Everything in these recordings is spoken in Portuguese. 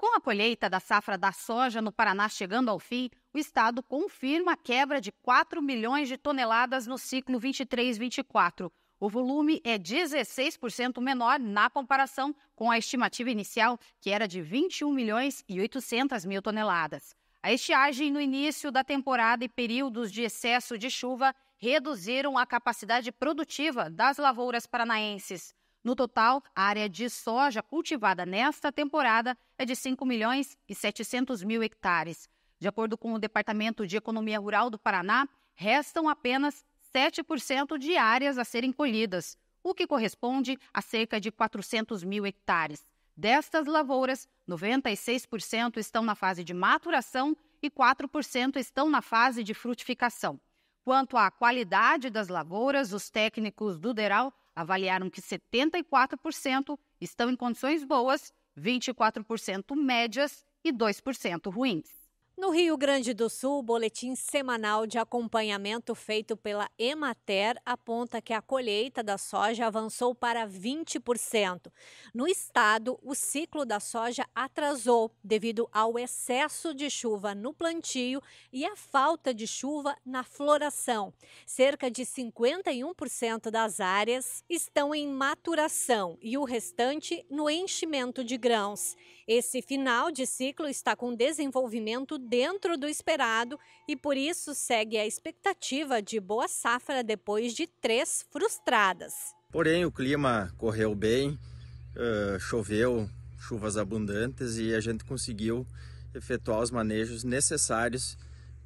Com a colheita da safra da soja no Paraná chegando ao fim, o estado confirma a quebra de 4 milhões de toneladas no ciclo 23-24. O volume é 16% menor na comparação com a estimativa inicial, que era de 21 milhões e 800 mil toneladas. A estiagem no início da temporada e períodos de excesso de chuva reduziram a capacidade produtiva das lavouras paranaenses. No total, a área de soja cultivada nesta temporada é de 5 milhões e 700 mil hectares. De acordo com o Departamento de Economia Rural do Paraná, restam apenas 7% de áreas a serem colhidas, o que corresponde a cerca de 400 mil hectares. Destas lavouras, 96% estão na fase de maturação e 4% estão na fase de frutificação. Quanto à qualidade das lavouras, os técnicos do DERAL avaliaram que 74% estão em condições boas, 24% médias e 2% ruins. No Rio Grande do Sul, o boletim semanal de acompanhamento feito pela Emater aponta que a colheita da soja avançou para 20%. No estado, o ciclo da soja atrasou devido ao excesso de chuva no plantio e à falta de chuva na floração. Cerca de 51% das áreas estão em maturação e o restante no enchimento de grãos. Esse final de ciclo está com desenvolvimento dentro do esperado e por isso segue a expectativa de boa safra depois de três frustradas. Porém, o clima correu bem, uh, choveu, chuvas abundantes e a gente conseguiu efetuar os manejos necessários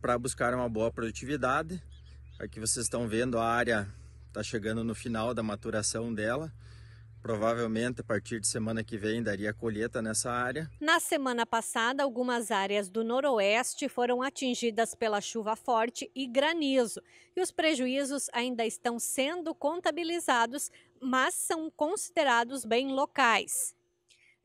para buscar uma boa produtividade. Aqui vocês estão vendo a área está chegando no final da maturação dela. Provavelmente a partir de semana que vem daria colheita nessa área. Na semana passada, algumas áreas do noroeste foram atingidas pela chuva forte e granizo, e os prejuízos ainda estão sendo contabilizados, mas são considerados bem locais.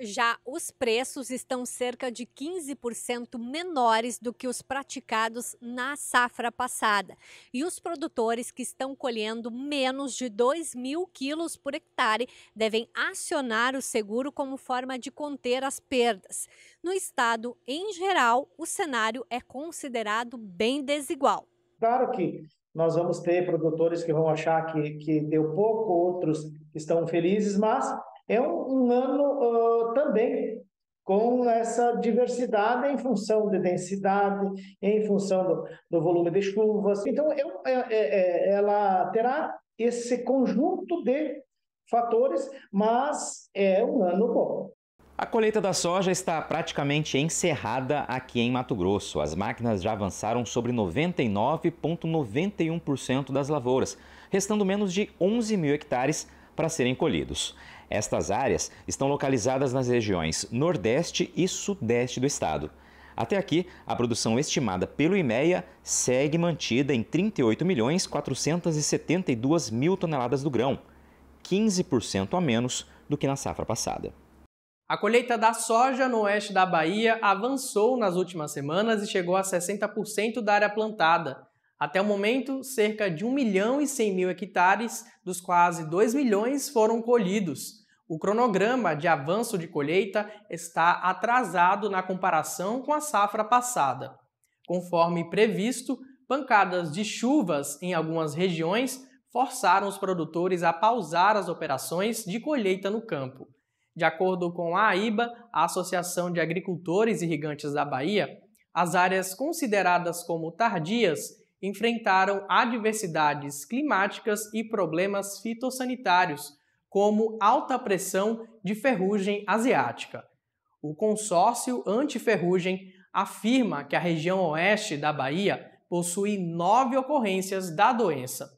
Já os preços estão cerca de 15% menores do que os praticados na safra passada. E os produtores que estão colhendo menos de 2 mil quilos por hectare devem acionar o seguro como forma de conter as perdas. No estado, em geral, o cenário é considerado bem desigual. Claro que nós vamos ter produtores que vão achar que, que deu pouco, outros estão felizes, mas é um, um ano uh, ah, também com essa diversidade em função de densidade, em função do, do volume de chuvas. Então, eu, é, é, é ela terá esse conjunto de fatores, mas é um ano bom. A colheita da soja está praticamente encerrada aqui em Mato Grosso. As máquinas já avançaram sobre 99,91% das lavouras, restando menos de 11 mil hectares para serem colhidos. Estas áreas estão localizadas nas regiões Nordeste e Sudeste do estado. Até aqui, a produção estimada pelo IMEA segue mantida em 38 milhões 472 mil toneladas do grão, 15% a menos do que na safra passada. A colheita da soja no oeste da Bahia avançou nas últimas semanas e chegou a 60% da área plantada. Até o momento, cerca de 1 milhão e 100 mil hectares, dos quase 2 milhões, foram colhidos. O cronograma de avanço de colheita está atrasado na comparação com a safra passada. Conforme previsto, pancadas de chuvas em algumas regiões forçaram os produtores a pausar as operações de colheita no campo. De acordo com a AIBA, a Associação de Agricultores Irrigantes da Bahia, as áreas consideradas como tardias enfrentaram adversidades climáticas e problemas fitossanitários, como alta pressão de ferrugem asiática. O consórcio antiferrugem afirma que a região oeste da Bahia possui nove ocorrências da doença.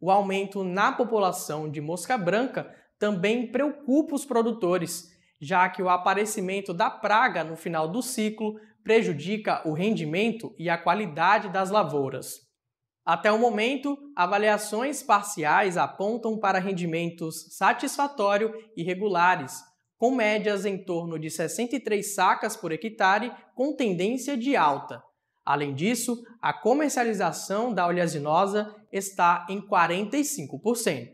O aumento na população de mosca branca também preocupa os produtores, já que o aparecimento da praga no final do ciclo prejudica o rendimento e a qualidade das lavouras. Até o momento, avaliações parciais apontam para rendimentos satisfatório e regulares, com médias em torno de 63 sacas por hectare, com tendência de alta. Além disso, a comercialização da oleaginosa está em 45%.